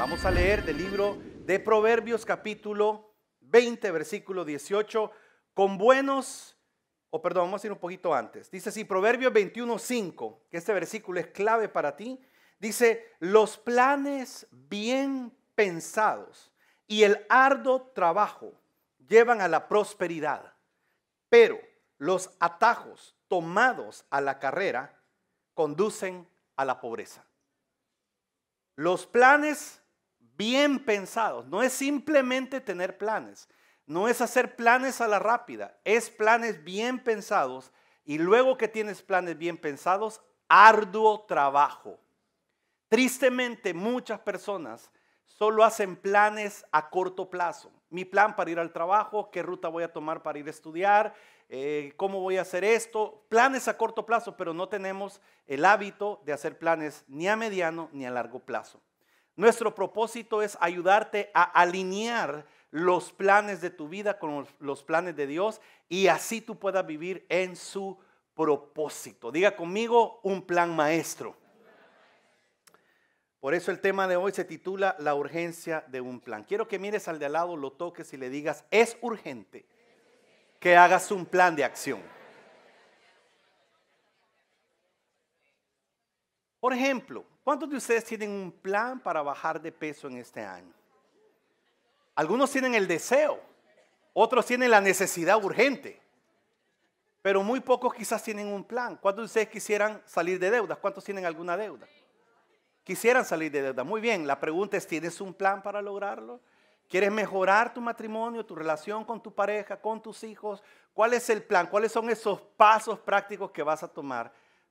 Vamos a leer del libro de Proverbios capítulo 20, versículo 18, con buenos, o perdón, vamos a ir un poquito antes. Dice así, Proverbios 21, 5, que este versículo es clave para ti. Dice, los planes bien pensados y el arduo trabajo llevan a la prosperidad, pero los atajos tomados a la carrera conducen a la pobreza. Los planes bien pensados. No es simplemente tener planes, no es hacer planes a la rápida, es planes bien pensados y luego que tienes planes bien pensados, arduo trabajo. Tristemente muchas personas solo hacen planes a corto plazo. Mi plan para ir al trabajo, qué ruta voy a tomar para ir a estudiar, eh, cómo voy a hacer esto, planes a corto plazo, pero no tenemos el hábito de hacer planes ni a mediano ni a largo plazo. Nuestro propósito es ayudarte a alinear los planes de tu vida con los planes de Dios y así tú puedas vivir en su propósito. Diga conmigo un plan maestro. Por eso el tema de hoy se titula La urgencia de un plan. Quiero que mires al de al lado, lo toques y le digas, es urgente que hagas un plan de acción. Por ejemplo, ¿cuántos de ustedes tienen un plan para bajar de peso en este año? Algunos tienen el deseo, otros tienen la necesidad urgente, pero muy pocos quizás tienen un plan. ¿Cuántos de ustedes quisieran salir de deudas? ¿Cuántos tienen alguna deuda? Quisieran salir de deuda. Muy bien, la pregunta es, ¿tienes un plan para lograrlo? ¿Quieres mejorar tu matrimonio, tu relación con tu pareja, con tus hijos? ¿Cuál es el plan? ¿Cuáles son esos pasos prácticos que vas a tomar?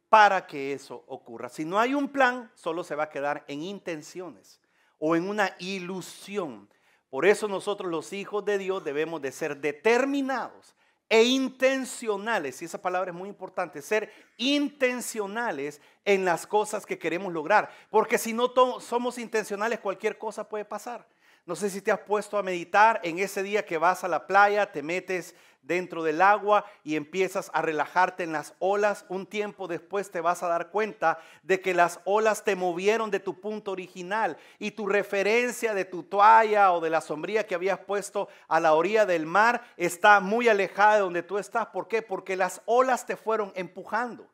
para que eso ocurra. Si no hay un plan, solo se va a quedar en intenciones o en una ilusión. Por eso nosotros los hijos de Dios debemos de ser determinados e intencionales, y esa palabra es muy importante, ser intencionales en las cosas que queremos lograr, porque si no somos intencionales cualquier cosa puede pasar. No sé si te has puesto a meditar en ese día que vas a la playa, te metes dentro del agua y empiezas a relajarte en las olas, un tiempo después te vas a dar cuenta de que las olas te movieron de tu punto original y tu referencia de tu toalla o de la sombría que habías puesto a la orilla del mar está muy alejada de donde tú estás. ¿Por qué? Porque las olas te fueron empujando.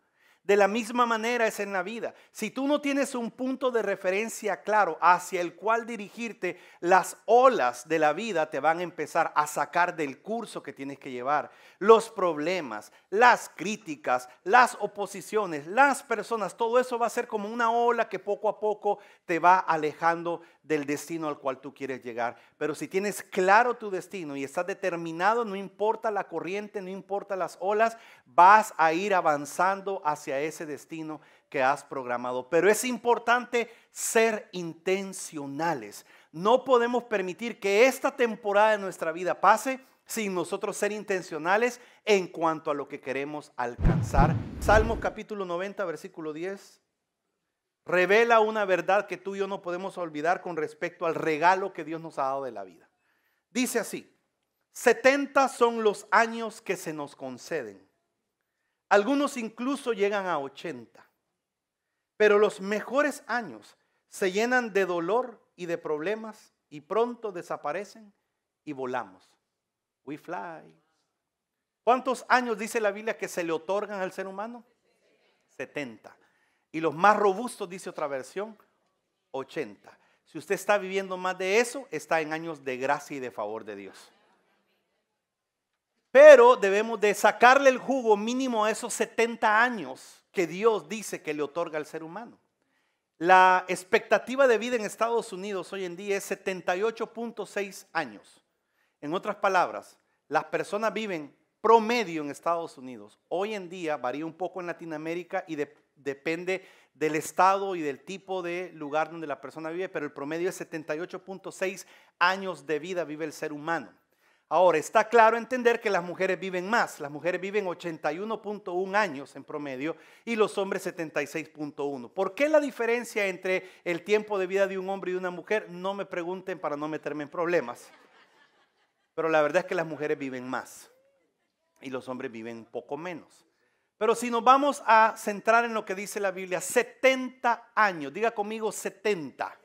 De la misma manera es en la vida. Si tú no tienes un punto de referencia claro hacia el cual dirigirte, las olas de la vida te van a empezar a sacar del curso que tienes que llevar. Los problemas, las críticas, las oposiciones, las personas, todo eso va a ser como una ola que poco a poco te va alejando del destino al cual tú quieres llegar. Pero si tienes claro tu destino y estás determinado, no importa la corriente, no importa las olas, vas a ir avanzando hacia ese destino que has programado. Pero es importante ser intencionales. No podemos permitir que esta temporada de nuestra vida pase sin nosotros ser intencionales en cuanto a lo que queremos alcanzar. Salmos capítulo 90, versículo 10. Revela una verdad que tú y yo no podemos olvidar con respecto al regalo que Dios nos ha dado de la vida. Dice así, 70 son los años que se nos conceden algunos incluso llegan a 80. Pero los mejores años se llenan de dolor y de problemas y pronto desaparecen y volamos. We fly. ¿Cuántos años dice la Biblia que se le otorgan al ser humano? 70. Y los más robustos, dice otra versión, 80. Si usted está viviendo más de eso, está en años de gracia y de favor de Dios. Pero debemos de sacarle el jugo mínimo a esos 70 años que Dios dice que le otorga al ser humano. La expectativa de vida en Estados Unidos hoy en día es 78.6 años. En otras palabras, las personas viven promedio en Estados Unidos. Hoy en día varía un poco en Latinoamérica y depende del estado y del tipo de lugar donde la persona vive, pero el promedio es 78.6 años de vida vive el ser humano. Ahora, está claro entender que las mujeres viven más. Las mujeres viven 81.1 años en promedio y los hombres 76.1. ¿Por qué la diferencia entre el tiempo de vida de un hombre y una mujer? No me pregunten para no meterme en problemas. Pero la verdad es que las mujeres viven más y los hombres viven un poco menos. Pero si nos vamos a centrar en lo que dice la Biblia, 70 años, diga conmigo 70.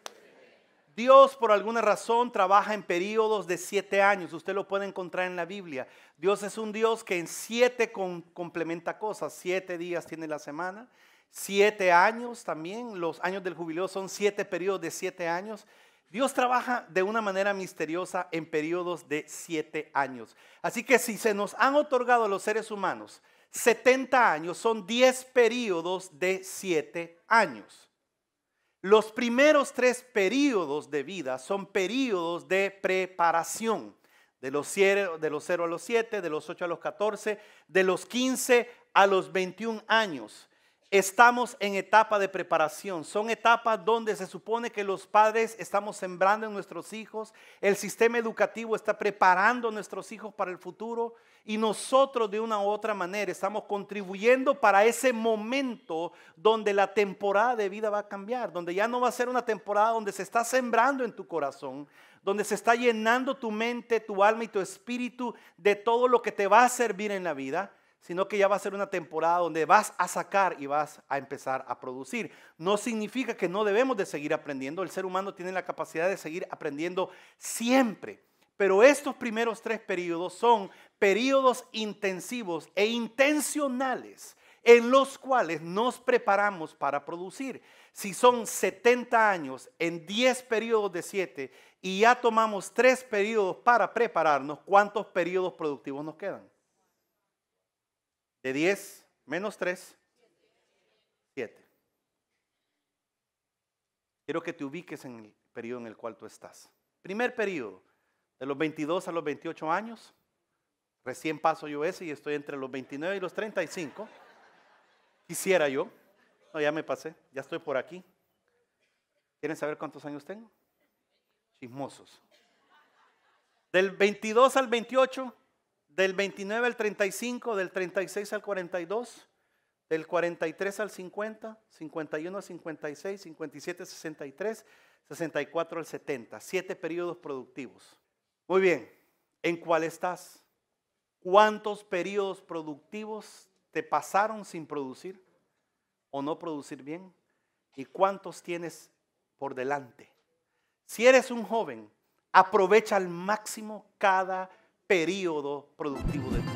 Dios por alguna razón trabaja en periodos de siete años. Usted lo puede encontrar en la Biblia. Dios es un Dios que en siete complementa cosas. Siete días tiene la semana, siete años también. Los años del jubileo son siete periodos de siete años. Dios trabaja de una manera misteriosa en periodos de siete años. Así que si se nos han otorgado a los seres humanos 70 años, son diez periodos de siete años. Los primeros tres periodos de vida son periodos de preparación. de los 0 a los 7, de los 8 a los 14, de los 15 a los 21 años. Estamos en etapa de preparación. Son etapas donde se supone que los padres estamos sembrando en nuestros hijos, el sistema educativo está preparando a nuestros hijos para el futuro y nosotros de una u otra manera estamos contribuyendo para ese momento donde la temporada de vida va a cambiar, donde ya no va a ser una temporada donde se está sembrando en tu corazón, donde se está llenando tu mente, tu alma y tu espíritu de todo lo que te va a servir en la vida sino que ya va a ser una temporada donde vas a sacar y vas a empezar a producir. No significa que no debemos de seguir aprendiendo, el ser humano tiene la capacidad de seguir aprendiendo siempre, pero estos primeros tres periodos son periodos intensivos e intencionales en los cuales nos preparamos para producir. Si son 70 años en 10 periodos de 7 y ya tomamos 3 periodos para prepararnos, ¿cuántos periodos productivos nos quedan? De 10 menos 3, 7. Quiero que te ubiques en el periodo en el cual tú estás. Primer periodo, de los 22 a los 28 años. Recién paso yo ese y estoy entre los 29 y los 35. Quisiera yo. No, ya me pasé, ya estoy por aquí. ¿Quieren saber cuántos años tengo? Chismosos. Del 22 al 28, del 29 al 35, del 36 al 42, del 43 al 50, 51 al 56, 57 al 63, 64 al 70. Siete periodos productivos. Muy bien, ¿en cuál estás? ¿Cuántos periodos productivos te pasaron sin producir o no producir bien? ¿Y cuántos tienes por delante? Si eres un joven, aprovecha al máximo cada periodo productivo de